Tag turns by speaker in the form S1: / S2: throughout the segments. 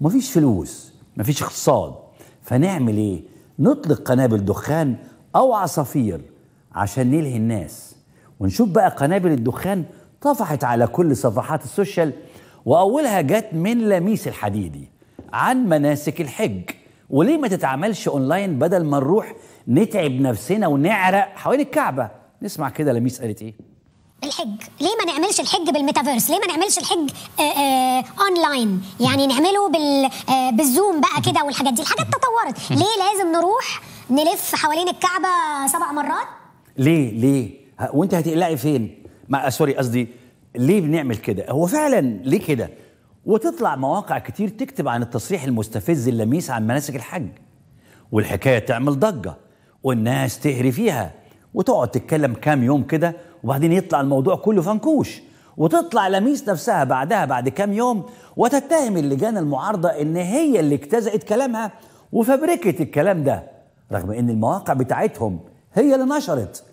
S1: مفيش فلوس مفيش اقتصاد فنعمل ايه نطلق قنابل دخان او عصافير عشان نلهي الناس ونشوف بقى قنابل الدخان طفحت على كل صفحات السوشيال واولها جت من لميس الحديدي عن مناسك الحج وليه ما تتعملش اونلاين بدل ما نروح نتعب نفسنا ونعرق حوالين الكعبه نسمع كده لميس قالت ايه
S2: الحج ليه ما نعملش الحج بالميتافيرس ليه ما نعملش الحج اونلاين آه، آه، يعني نعمله بال آه، بالزوم بقى كده والحاجات دي الحاجات تطورت ليه لازم نروح نلف حوالين الكعبه سبع مرات
S1: ليه ليه وانت هتقلقي فين ما سوري قصدي ليه بنعمل كده هو فعلا ليه كده وتطلع مواقع كتير تكتب عن التصريح المستفز اللميس عن مناسك الحج والحكايه تعمل ضجه والناس تهري فيها وتقعد تتكلم كام يوم كده وبعدين يطلع الموضوع كله فنكوش وتطلع لميس نفسها بعدها بعد كام يوم وتتهم اللجان المعارضة إن هي اللي اجتزأت كلامها وفبركت الكلام ده رغم إن المواقع بتاعتهم هي اللي نشرت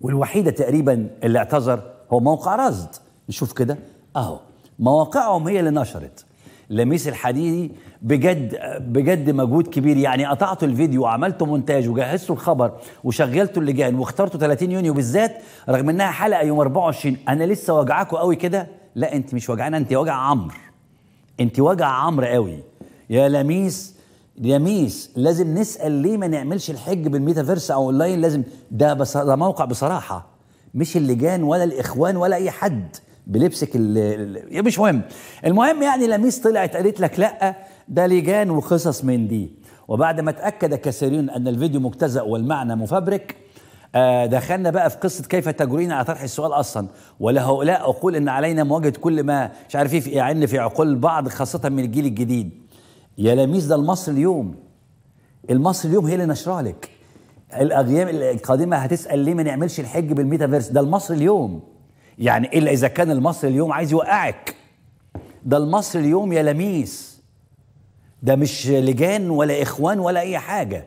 S1: والوحيدة تقريبا اللي اعتذر هو موقع رصد نشوف كده أهو مواقعهم هي اللي نشرت لميس الحديدي بجد بجد مجهود كبير يعني قطعتوا الفيديو وعملتوا مونتاج وجهزتوا الخبر وشغلتوا اللجان واخترتوا 30 يونيو بالذات رغم انها حلقه يوم 24 انا لسه واجعاكوا قوي كده لا انت مش وجعانه انت وجع عمرو انت وجع عمرو قوي يا لميس يا ميس لازم نسال ليه ما نعملش الحج بالميتافيرس او اونلاين لازم ده بس ده موقع بصراحه مش اللجان ولا الاخوان ولا اي حد بلبسك ال... مش مهم المهم يعني لميس طلعت قالت لك لا ده لجان وقصص من دي وبعد ما اتاكد كثيرون ان الفيديو مجتزأ والمعنى مفبرك آه دخلنا بقى في قصه كيف تجرين على طرح السؤال اصلا ولهؤلاء اقول ان علينا مواجهه كل ما مش عارف ايه يعن في عقول البعض خاصه من الجيل الجديد يا لميس ده المصري اليوم المصري اليوم هي اللي نشرها لك الاغيام القادمه هتسال ليه ما نعملش الحج بالميتافيرس ده المصري اليوم يعني إلا إذا كان المصري اليوم عايز يوقعك ده المصري اليوم يا لميس ده مش لجان ولا إخوان ولا أي حاجة